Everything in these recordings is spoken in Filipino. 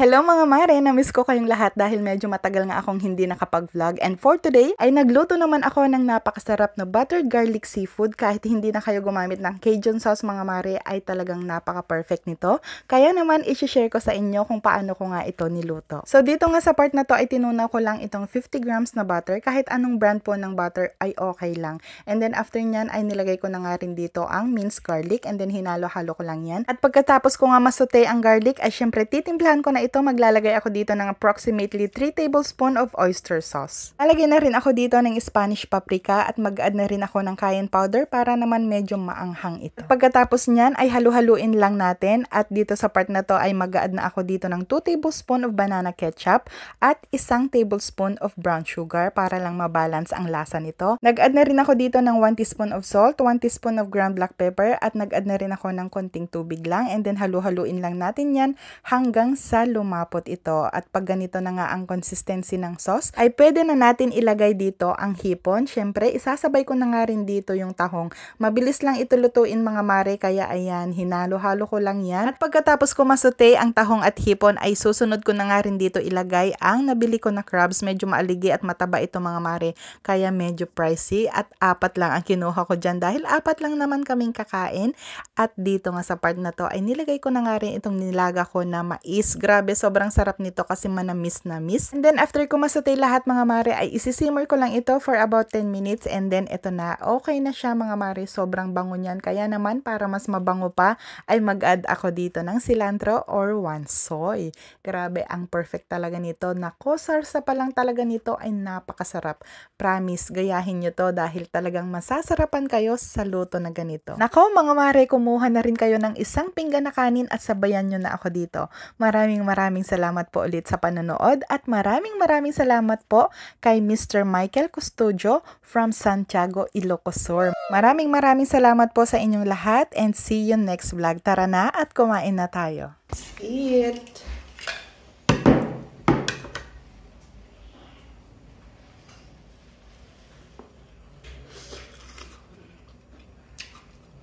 Hello mga mare, na-miss ko kayong lahat dahil medyo matagal nga akong hindi nakapag-vlog and for today ay nagluto naman ako ng napakasarap na buttered garlic seafood kahit hindi na kayo gumamit ng Cajun sauce mga mare ay talagang napaka-perfect nito. Kaya naman isi-share ko sa inyo kung paano ko nga ito niluto. So dito nga sa part na to ay tinunaw ko lang itong 50 grams na butter kahit anong brand po ng butter ay okay lang. And then after nyan ay nilagay ko na nga rin dito ang minced garlic and then hinalo-halo ko lang yan. At pagkatapos ko nga masute ang garlic ay syempre titimplahan ko na ito, maglalagay ako dito ng approximately 3 tablespoon of oyster sauce. Lalagay na rin ako dito ng Spanish paprika at mag-add na rin ako ng cayenne powder para naman medyo maanghang ito. At pagkatapos niyan ay halu-haluin lang natin at dito sa part na to ay mag-add na ako dito ng 2 tablespoon of banana ketchup at isang tablespoon of brown sugar para lang mabalance ang lasa nito. Nag-add na rin ako dito ng 1 teaspoon of salt, 1 teaspoon of ground black pepper at nag-add na rin ako ng konting tubig lang and then halu-haluin lang natin yan hanggang sa lumabas lumapot ito. At pag ganito na nga ang consistency ng sauce, ay pwede na natin ilagay dito ang hipon. Siyempre, isasabay ko na nga rin dito yung tahong. Mabilis lang ito lutuin mga mare, kaya ayan, hinalo-halo ko lang yan. At pagkatapos ko masute ang tahong at hipon, ay susunod ko na nga rin dito ilagay ang nabili ko na crabs. Medyo maaligi at mataba ito mga mare, kaya medyo pricey. At apat lang ang kinuha ko dyan dahil apat lang naman kaming kakain. At dito nga sa part na to ay nilagay ko na nga rin itong nilaga ko na mais. Grabe Grabe, sobrang sarap nito kasi manamis na miss. And then after ko masutay lahat mga mare ay isisimmer ko lang ito for about 10 minutes and then ito na. Okay na siya mga mare, sobrang bango niyan. Kaya naman para mas mabango pa ay mag-add ako dito ng cilantro or one soy. Grabe, ang perfect talaga nito. Nako, sarsa pa lang talaga nito ay napakasarap. Promise, gayahin nyo to dahil talagang masasarapan kayo sa luto na ganito. Nako mga mare, kumuha na rin kayo ng isang pinggan na kanin at sabayan nyo na ako dito. Maraming maraming salamat po ulit sa panonood at maraming maraming salamat po kay Mr. Michael Custodio from Santiago, Ilocos Sur. Maraming maraming salamat po sa inyong lahat and see you next vlog. Tara na at kumain na tayo. Eat!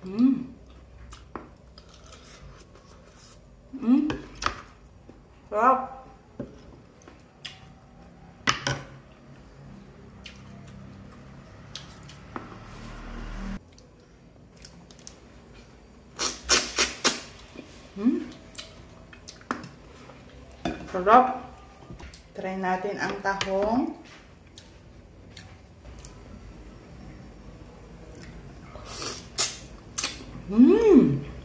Mmm. hmm không Sarap. Try natin ang tahong. Mmm!